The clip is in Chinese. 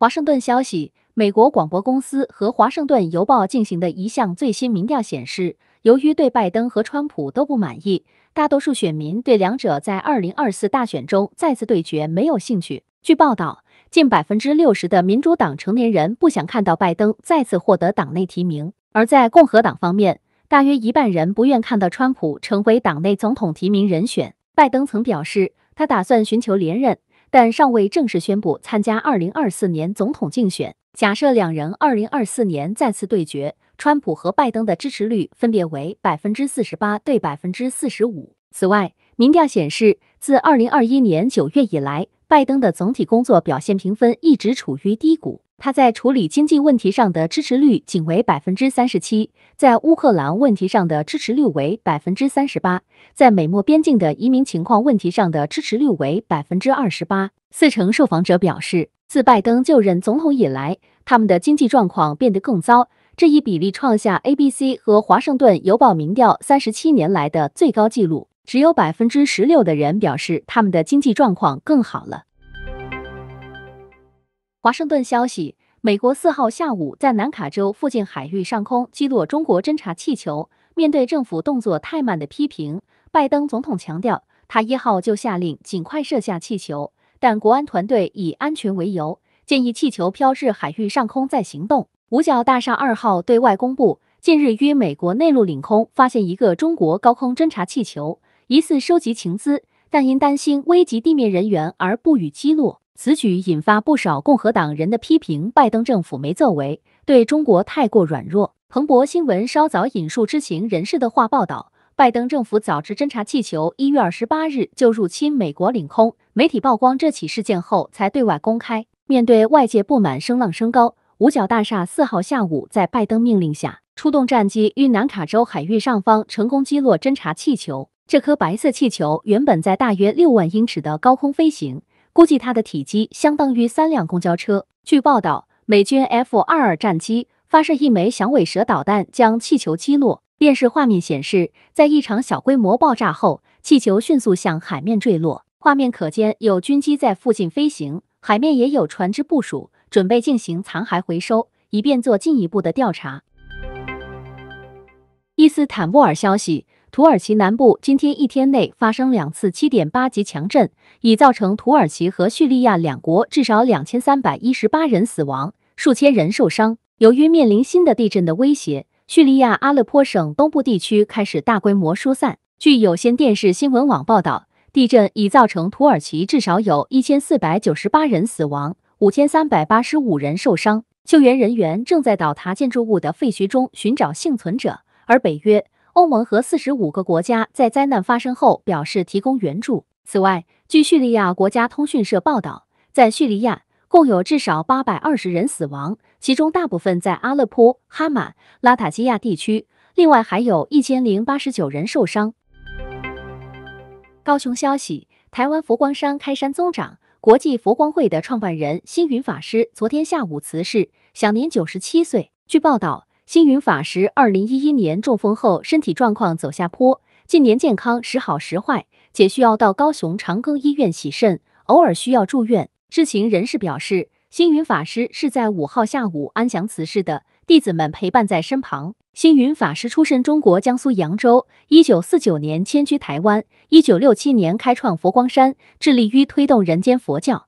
华盛顿消息：美国广播公司和《华盛顿邮报》进行的一项最新民调显示，由于对拜登和川普都不满意，大多数选民对两者在二零二四大选中再次对决没有兴趣。据报道，近百分之六十的民主党成年人不想看到拜登再次获得党内提名，而在共和党方面，大约一半人不愿看到川普成为党内总统提名人选。拜登曾表示，他打算寻求连任。但尚未正式宣布参加2024年总统竞选。假设两人2024年再次对决，川普和拜登的支持率分别为百分之四十八对百分之四十五。此外，民调显示，自2021年9月以来，拜登的总体工作表现评分一直处于低谷。他在处理经济问题上的支持率仅为百分之三十七，在乌克兰问题上的支持率为百分之三十八，在美墨边境的移民情况问题上的支持率为百分之二十八。四成受访者表示，自拜登就任总统以来，他们的经济状况变得更糟。这一比例创下 ABC 和华盛顿邮报民调三十七年来的最高纪录。只有百分之十六的人表示，他们的经济状况更好了。华盛顿消息：美国四号下午在南卡州附近海域上空击落中国侦察气球。面对政府动作太慢的批评，拜登总统强调，他一号就下令尽快射下气球，但国安团队以安全为由，建议气球飘至海域上空再行动。五角大厦二号对外公布，近日于美国内陆领空发现一个中国高空侦察气球，疑似收集情资，但因担心危及地面人员而不予击落。此举引发不少共和党人的批评，拜登政府没作为，对中国太过软弱。彭博新闻稍早引述知情人士的话报道，拜登政府早知侦察气球一月二十八日就入侵美国领空，媒体曝光这起事件后才对外公开。面对外界不满声浪升高，五角大厦四号下午在拜登命令下出动战机于南卡州海域上方成功击落侦察气球。这颗白色气球原本在大约六万英尺的高空飞行。估计它的体积相当于三辆公交车。据报道，美军 F-22 战机发射一枚响尾蛇导弹将气球击落。电视画面显示，在一场小规模爆炸后，气球迅速向海面坠落。画面可见有军机在附近飞行，海面也有船只部署，准备进行残骸回收，以便做进一步的调查。伊斯坦布尔消息。土耳其南部今天一天内发生两次7.8级强震，已造成土耳其和叙利亚两国至少2318人死亡，数千人受伤。由于面临新的地震的威胁，叙利亚阿勒颇省东部地区开始大规模疏散。据有线电视新闻网报道，地震已造成土耳其至少有一千四百九十八人死亡，五千三百八十五人受伤。救援人员正在倒塌建筑物的废墟中寻找幸存者，而北约。欧盟和四十五个国家在灾难发生后表示提供援助。此外，据叙利亚国家通讯社报道，在叙利亚共有至少八百二十人死亡，其中大部分在阿勒颇、哈马、拉塔基亚地区。另外，还有一千零八十九人受伤。高雄消息：台湾佛光山开山宗长、国际佛光会的创办人星云法师昨天下午辞世，享年九十七岁。据报道。星云法师二零一一年中风后身体状况走下坡，近年健康时好时坏，且需要到高雄长庚医院洗肾，偶尔需要住院。知情人士表示，星云法师是在五号下午安详辞世的，弟子们陪伴在身旁。星云法师出身中国江苏扬州，一九四九年迁居台湾，一九六七年开创佛光山，致力于推动人间佛教。